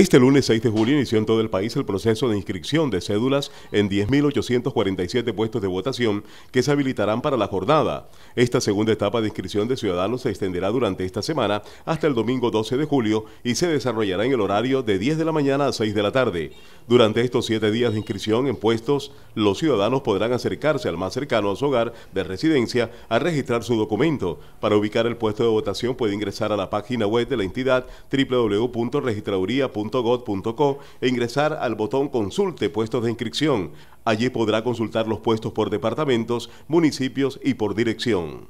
Este lunes 6 de julio inició en todo el país el proceso de inscripción de cédulas en 10.847 puestos de votación que se habilitarán para la jornada. Esta segunda etapa de inscripción de ciudadanos se extenderá durante esta semana hasta el domingo 12 de julio y se desarrollará en el horario de 10 de la mañana a 6 de la tarde. Durante estos siete días de inscripción en puestos, los ciudadanos podrán acercarse al más cercano a su hogar de residencia a registrar su documento. Para ubicar el puesto de votación puede ingresar a la página web de la entidad www.registraduría.com e ingresar al botón Consulte puestos de inscripción. Allí podrá consultar los puestos por departamentos, municipios y por dirección.